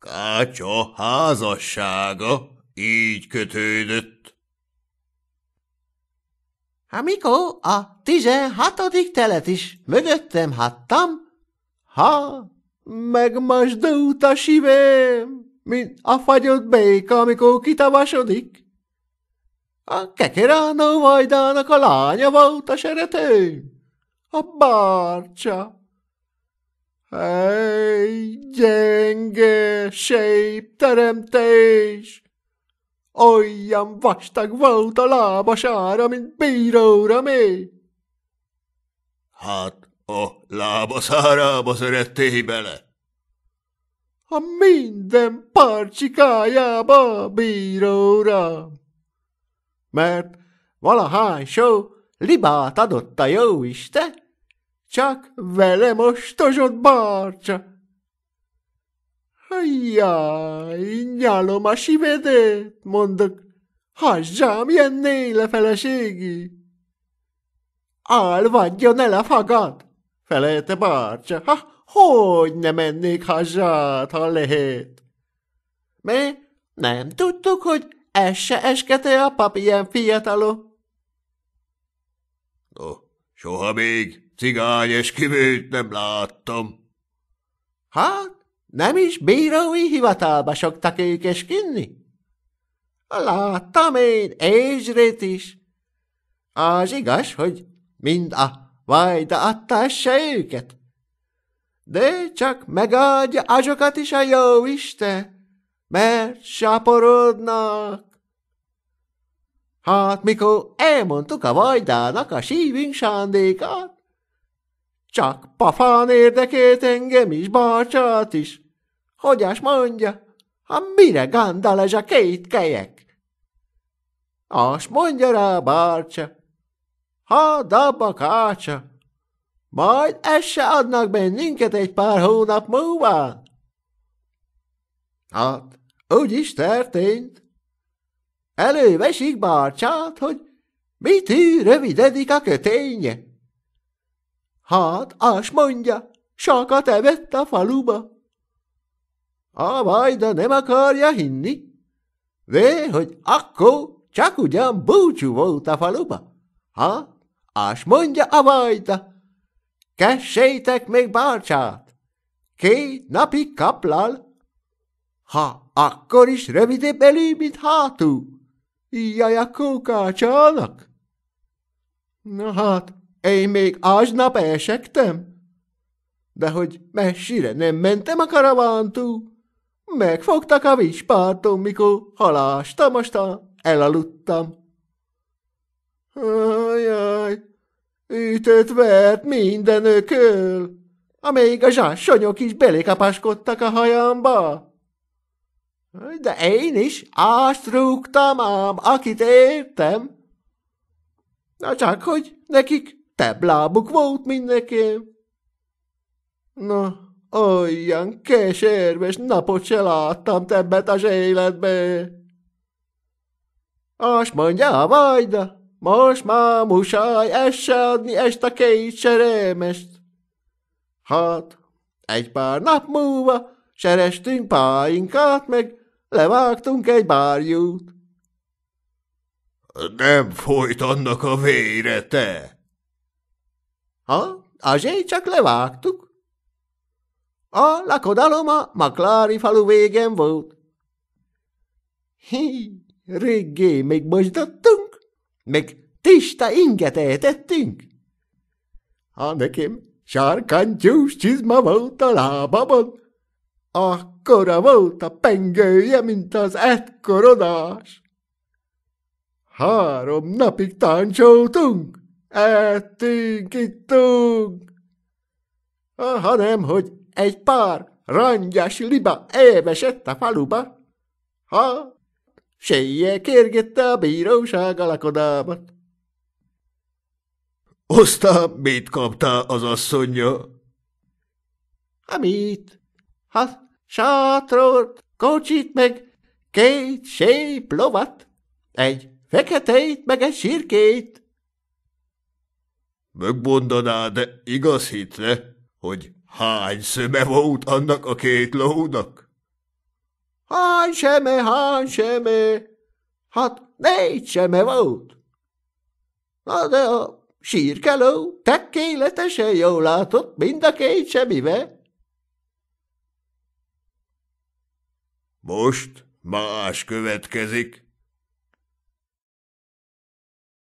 Kácsa házassága így kötődött. Amikor hát a tizenhatodik telet is mögöttem hattam, ha megmasdult a sivém, mint a fagyott béka, amikor kitavasodik. A kekeránó vajdának a lánya volt a serető, a bárcsa. Hely, gyenge! esély, teremtés! Olyan vastag volt a lábasára, mint bíróra mi. Hát a lábaszárába szerettél bele? A minden parcsikájába bíróra. Mert valahány só libát adott a jóiste, csak vele mostozott barcsa. Jaj, nyalom a sivedet, mondok. Hagyjám ilyen le, feleségi! Alvadjon el a fagad! Felelte bárcsa, ha, hogy ne mennék hazsát, ha lehet? Mi nem tudtuk, hogy ez se eskete a pap ilyen fiatalú. No, soha még cigány és nem láttam. Hát, nem is bírói hivatalba soktak ők eskünni? Láttam én Ézsrét is. Az igaz, hogy mind a vajda adta se őket. De csak megadja azokat is a jó Isten, mert saporodnak. Hát mikor elmondtuk a vajdának a sívünk sándékat, csak pafán érdekét engem is, Barcsát is. Hogyás mondja, ha mire gondol ez a két kelyek? Azt mondja rá Barcsa, ha dob a kácsa, majd ezt se adnak bennünket egy pár hónap múlva. Hát, úgy is történt. Elővesik Barcsát, hogy ő rövidedik a köténye. Hát, azt mondja, sokat evett a faluba. A vajda nem akarja hinni. Vé, hogy akkor csak ugyan búcsú volt a faluba. ha azt mondja a vajda. Kessétek még bárcsát. Két napig kaplal. Ha akkor is rövidebb elő, mint hátul. Jaj, a kókácsának. Na hát, én még aznap elsektem. De hogy messire nem mentem a karavántú. megfogtak a vízparton, mikor halástam, aztán elaludtam. Ajaj, ütött vert mindenököl, amíg a zsássonyok is belékapáskodtak a hajamba. De én is azt rúgtam ám, akit értem. Na csak, hogy nekik te lábuk volt mindenki. Na, olyan késérves napot se láttam tebbet az életbe. Azt mondja a vajda, most már musáj esse adni ezt a két serémest. Hát, egy pár nap múlva serestünk páinkat, meg levágtunk egy bárjút. Nem folyt annak a vére, te! A, azért csak levágtuk. A lakodalom a Maklári falu végén volt. Hi, még megmosdattunk, meg tista inget etettünk. Ha nekem sárkantyús csizma volt a lábamon, akkora volt a pengője, mint az etkorodás. Három napig táncoltunk, Ettünk, ittunk, hanem hogy egy pár rangyás liba elvesett a faluba, ha sejje kérgette a bíróság alakodámat. Aztán mit kapta az asszonya? Amit? Hát sátrort, kocsit meg két sép lovat, egy feketeit meg egy sirkét. Megmondaná, de igaz hitre, hogy hány szöme volt annak a két lónak? Hány seme, hány seme, hát négy seme volt. Na de a sírkeló tekéletesen jól látott mind a két semivel. Most más következik.